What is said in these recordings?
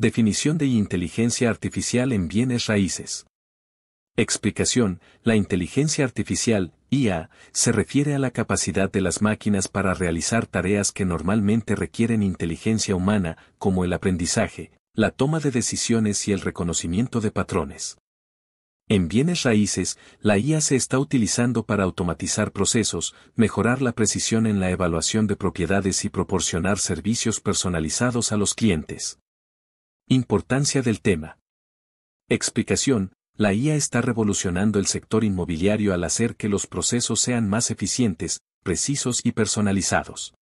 Definición de inteligencia artificial en bienes raíces. Explicación, la inteligencia artificial, IA, se refiere a la capacidad de las máquinas para realizar tareas que normalmente requieren inteligencia humana, como el aprendizaje, la toma de decisiones y el reconocimiento de patrones. En bienes raíces, la IA se está utilizando para automatizar procesos, mejorar la precisión en la evaluación de propiedades y proporcionar servicios personalizados a los clientes. Importancia del tema. Explicación. La IA está revolucionando el sector inmobiliario al hacer que los procesos sean más eficientes, precisos y personalizados.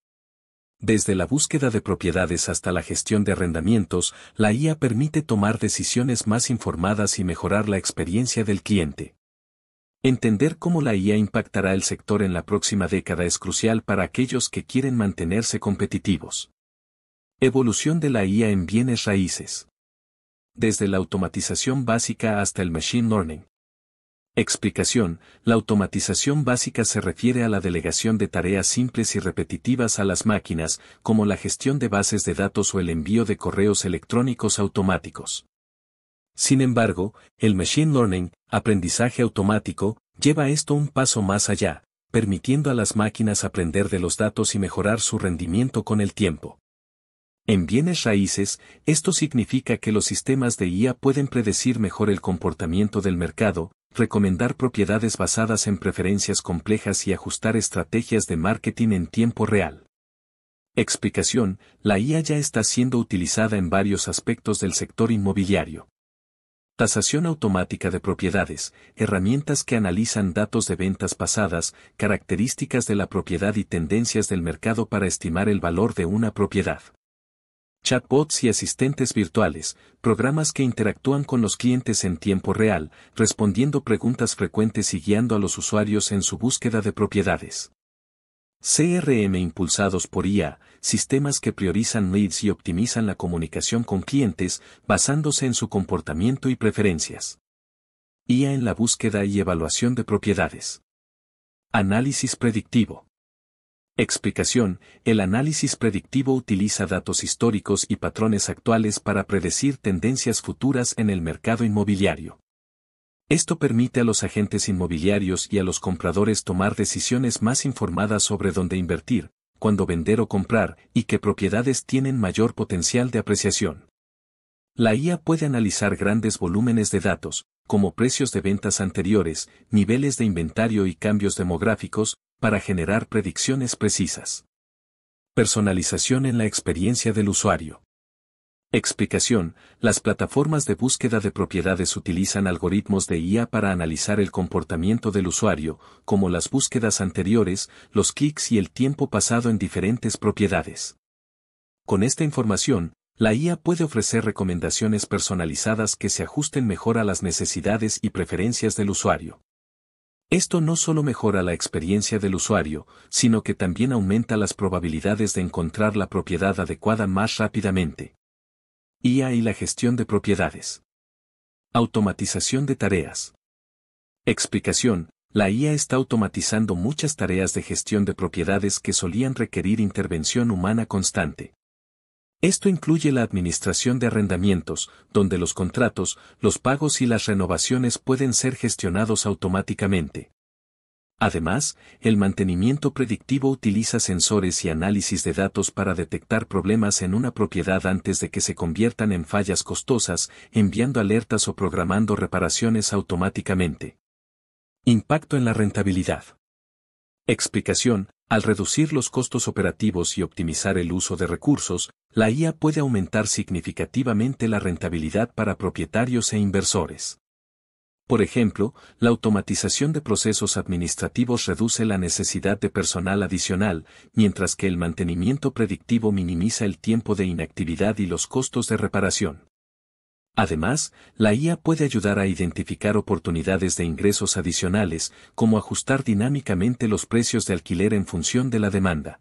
Desde la búsqueda de propiedades hasta la gestión de arrendamientos, la IA permite tomar decisiones más informadas y mejorar la experiencia del cliente. Entender cómo la IA impactará el sector en la próxima década es crucial para aquellos que quieren mantenerse competitivos. Evolución de la IA en bienes raíces. Desde la automatización básica hasta el machine learning. Explicación, la automatización básica se refiere a la delegación de tareas simples y repetitivas a las máquinas, como la gestión de bases de datos o el envío de correos electrónicos automáticos. Sin embargo, el Machine Learning, aprendizaje automático, lleva esto un paso más allá, permitiendo a las máquinas aprender de los datos y mejorar su rendimiento con el tiempo. En bienes raíces, esto significa que los sistemas de IA pueden predecir mejor el comportamiento del mercado, recomendar propiedades basadas en preferencias complejas y ajustar estrategias de marketing en tiempo real. Explicación, la IA ya está siendo utilizada en varios aspectos del sector inmobiliario. Tasación automática de propiedades, herramientas que analizan datos de ventas pasadas, características de la propiedad y tendencias del mercado para estimar el valor de una propiedad chatbots y asistentes virtuales, programas que interactúan con los clientes en tiempo real, respondiendo preguntas frecuentes y guiando a los usuarios en su búsqueda de propiedades. CRM impulsados por IA, sistemas que priorizan leads y optimizan la comunicación con clientes basándose en su comportamiento y preferencias. IA en la búsqueda y evaluación de propiedades. Análisis predictivo. Explicación. El análisis predictivo utiliza datos históricos y patrones actuales para predecir tendencias futuras en el mercado inmobiliario. Esto permite a los agentes inmobiliarios y a los compradores tomar decisiones más informadas sobre dónde invertir, cuándo vender o comprar y qué propiedades tienen mayor potencial de apreciación. La IA puede analizar grandes volúmenes de datos, como precios de ventas anteriores, niveles de inventario y cambios demográficos, para generar predicciones precisas. Personalización en la experiencia del usuario. Explicación. Las plataformas de búsqueda de propiedades utilizan algoritmos de IA para analizar el comportamiento del usuario, como las búsquedas anteriores, los clics y el tiempo pasado en diferentes propiedades. Con esta información, la IA puede ofrecer recomendaciones personalizadas que se ajusten mejor a las necesidades y preferencias del usuario. Esto no solo mejora la experiencia del usuario, sino que también aumenta las probabilidades de encontrar la propiedad adecuada más rápidamente. IA y la gestión de propiedades. Automatización de tareas. Explicación. La IA está automatizando muchas tareas de gestión de propiedades que solían requerir intervención humana constante. Esto incluye la administración de arrendamientos, donde los contratos, los pagos y las renovaciones pueden ser gestionados automáticamente. Además, el mantenimiento predictivo utiliza sensores y análisis de datos para detectar problemas en una propiedad antes de que se conviertan en fallas costosas, enviando alertas o programando reparaciones automáticamente. Impacto en la rentabilidad. Explicación. Al reducir los costos operativos y optimizar el uso de recursos, la IA puede aumentar significativamente la rentabilidad para propietarios e inversores. Por ejemplo, la automatización de procesos administrativos reduce la necesidad de personal adicional, mientras que el mantenimiento predictivo minimiza el tiempo de inactividad y los costos de reparación. Además, la IA puede ayudar a identificar oportunidades de ingresos adicionales, como ajustar dinámicamente los precios de alquiler en función de la demanda.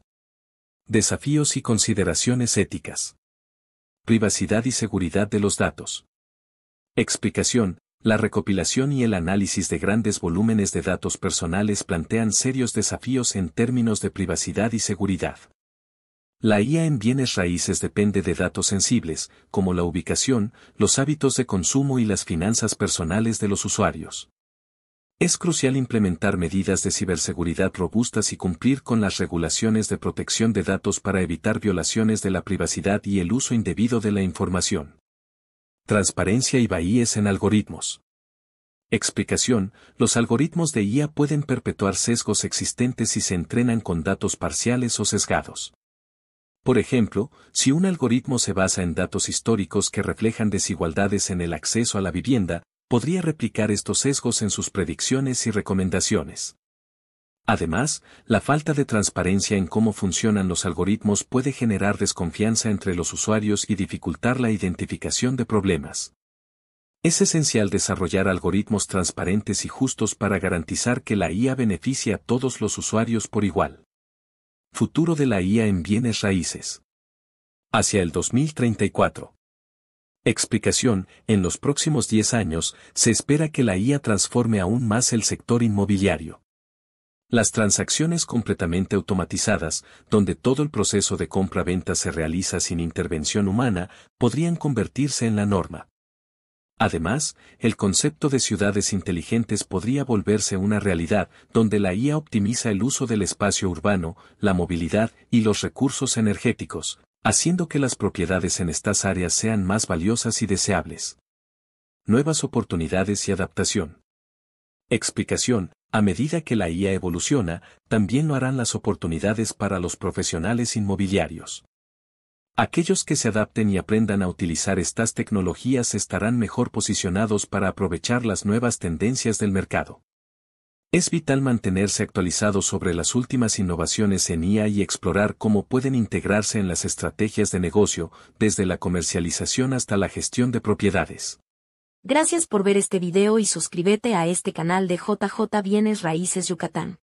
Desafíos y consideraciones éticas. Privacidad y seguridad de los datos. Explicación. La recopilación y el análisis de grandes volúmenes de datos personales plantean serios desafíos en términos de privacidad y seguridad. La IA en bienes raíces depende de datos sensibles, como la ubicación, los hábitos de consumo y las finanzas personales de los usuarios. Es crucial implementar medidas de ciberseguridad robustas y cumplir con las regulaciones de protección de datos para evitar violaciones de la privacidad y el uso indebido de la información. Transparencia y bahíes en algoritmos. Explicación, los algoritmos de IA pueden perpetuar sesgos existentes si se entrenan con datos parciales o sesgados. Por ejemplo, si un algoritmo se basa en datos históricos que reflejan desigualdades en el acceso a la vivienda, podría replicar estos sesgos en sus predicciones y recomendaciones. Además, la falta de transparencia en cómo funcionan los algoritmos puede generar desconfianza entre los usuarios y dificultar la identificación de problemas. Es esencial desarrollar algoritmos transparentes y justos para garantizar que la IA beneficie a todos los usuarios por igual. Futuro de la IA en bienes raíces. Hacia el 2034. Explicación, en los próximos 10 años, se espera que la IA transforme aún más el sector inmobiliario. Las transacciones completamente automatizadas, donde todo el proceso de compra-venta se realiza sin intervención humana, podrían convertirse en la norma. Además, el concepto de ciudades inteligentes podría volverse una realidad donde la IA optimiza el uso del espacio urbano, la movilidad y los recursos energéticos, haciendo que las propiedades en estas áreas sean más valiosas y deseables. Nuevas oportunidades y adaptación. Explicación. A medida que la IA evoluciona, también lo harán las oportunidades para los profesionales inmobiliarios. Aquellos que se adapten y aprendan a utilizar estas tecnologías estarán mejor posicionados para aprovechar las nuevas tendencias del mercado. Es vital mantenerse actualizado sobre las últimas innovaciones en IA y explorar cómo pueden integrarse en las estrategias de negocio, desde la comercialización hasta la gestión de propiedades. Gracias por ver este video y suscríbete a este canal de JJ Bienes Raíces Yucatán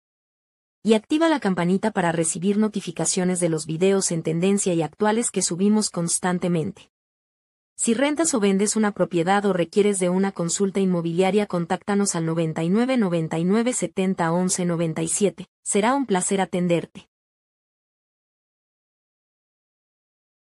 y activa la campanita para recibir notificaciones de los videos en tendencia y actuales que subimos constantemente. Si rentas o vendes una propiedad o requieres de una consulta inmobiliaria, contáctanos al 99 99 70 11 97. Será un placer atenderte.